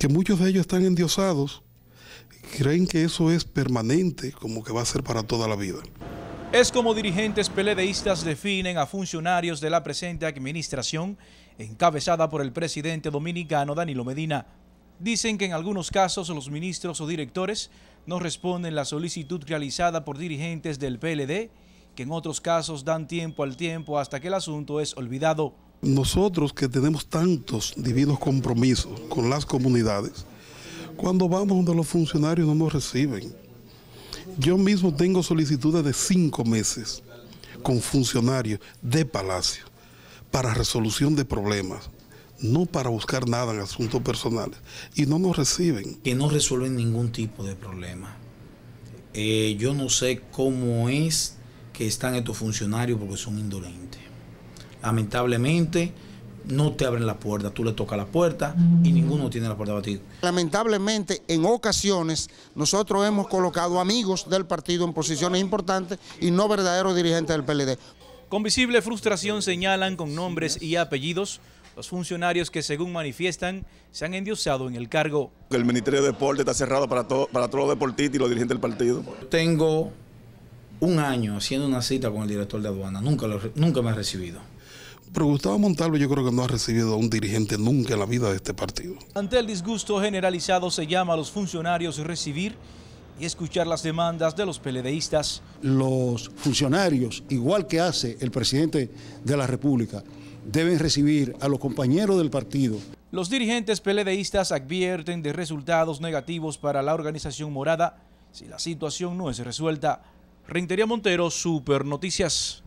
que muchos de ellos están endiosados, creen que eso es permanente, como que va a ser para toda la vida. Es como dirigentes peledeístas definen a funcionarios de la presente administración, encabezada por el presidente dominicano Danilo Medina. Dicen que en algunos casos los ministros o directores no responden la solicitud realizada por dirigentes del PLD, que en otros casos dan tiempo al tiempo hasta que el asunto es olvidado. Nosotros que tenemos tantos divinos compromisos con las comunidades, cuando vamos donde los funcionarios no nos reciben. Yo mismo tengo solicitudes de cinco meses con funcionarios de Palacio para resolución de problemas, no para buscar nada en asuntos personales, y no nos reciben. Que no resuelven ningún tipo de problema. Eh, yo no sé cómo es que están estos funcionarios porque son indolentes lamentablemente no te abren la puerta, tú le tocas la puerta y ninguno tiene la puerta batida. Lamentablemente, en ocasiones, nosotros hemos colocado amigos del partido en posiciones importantes y no verdaderos dirigentes del PLD. Con visible frustración señalan con nombres y apellidos los funcionarios que, según manifiestan, se han endiosado en el cargo. El Ministerio de Deporte está cerrado para, para todos los deportistas y los dirigentes del partido. Tengo un año haciendo una cita con el director de aduana, nunca, nunca me ha recibido. Pero Gustavo Montalvo yo creo que no ha recibido a un dirigente nunca en la vida de este partido. Ante el disgusto generalizado se llama a los funcionarios recibir y escuchar las demandas de los peledeístas. Los funcionarios, igual que hace el presidente de la República, deben recibir a los compañeros del partido. Los dirigentes peledeístas advierten de resultados negativos para la organización morada si la situación no es resuelta. Reintería Montero, Super Noticias.